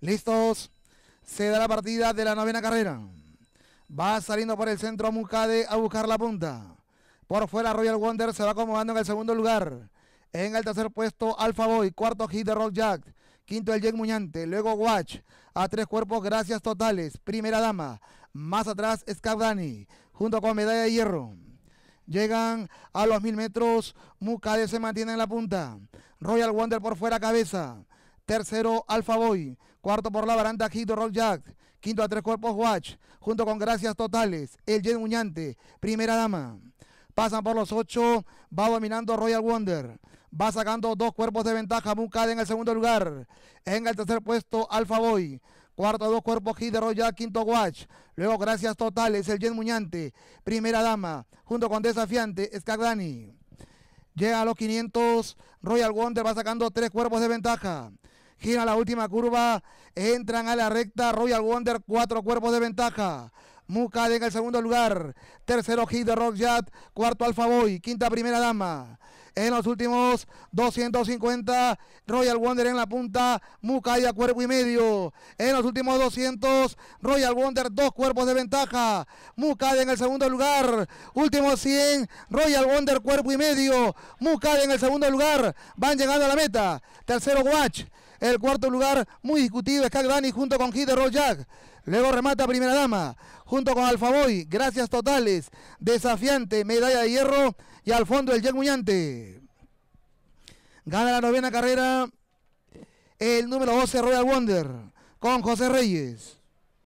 Listos. Se da la partida de la novena carrera. Va saliendo por el centro Mucade a buscar la punta. Por fuera Royal Wonder se va acomodando en el segundo lugar. En el tercer puesto Alpha Boy. Cuarto hit de Rock Jack. Quinto el Jack Muñante. Luego Watch. A tres cuerpos gracias totales. Primera dama. Más atrás Scavdani. Junto con Medalla de Hierro. Llegan a los mil metros. Mucade se mantiene en la punta. Royal Wonder por fuera cabeza. Tercero Alpha Boy. Cuarto por la baranda, Hito Roll Jack. Quinto a tres cuerpos, Watch. Junto con Gracias Totales, el Jen Muñante, primera dama. Pasan por los ocho, va dominando Royal Wonder. Va sacando dos cuerpos de ventaja, Muncade en el segundo lugar. En el tercer puesto, Alpha Boy. Cuarto, a dos cuerpos, Hit de Jack, quinto Watch. Luego, Gracias Totales, el Jen Muñante, primera dama. Junto con Desafiante, Skagdani. Llega a los 500, Royal Wonder va sacando tres cuerpos de ventaja gira la última curva, entran a la recta Royal Wonder, cuatro cuerpos de ventaja. Mukade en el segundo lugar, tercero Hit de Rock cuarto Alfa Boy, quinta Primera Dama. En los últimos 250, Royal Wonder en la punta, Mukade a cuerpo y medio. En los últimos 200, Royal Wonder dos cuerpos de ventaja. Mukade en el segundo lugar, último 100, Royal Wonder cuerpo y medio. Mukade en el segundo lugar, van llegando a la meta. Tercero Watch. El cuarto lugar, muy discutido, es Dani junto con Hit Roll Jack. Luego remata Primera Dama, junto con Alfaboy, Gracias Totales, Desafiante, Medalla de Hierro y al fondo el Jack Muñante. Gana la novena carrera el número 12 Royal Wonder con José Reyes.